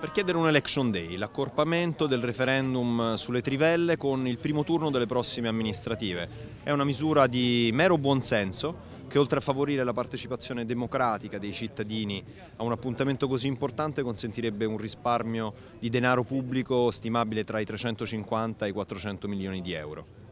per chiedere un election day, l'accorpamento del referendum sulle trivelle con il primo turno delle prossime amministrative. È una misura di mero buonsenso che oltre a favorire la partecipazione democratica dei cittadini a un appuntamento così importante consentirebbe un risparmio di denaro pubblico stimabile tra i 350 e i 400 milioni di euro.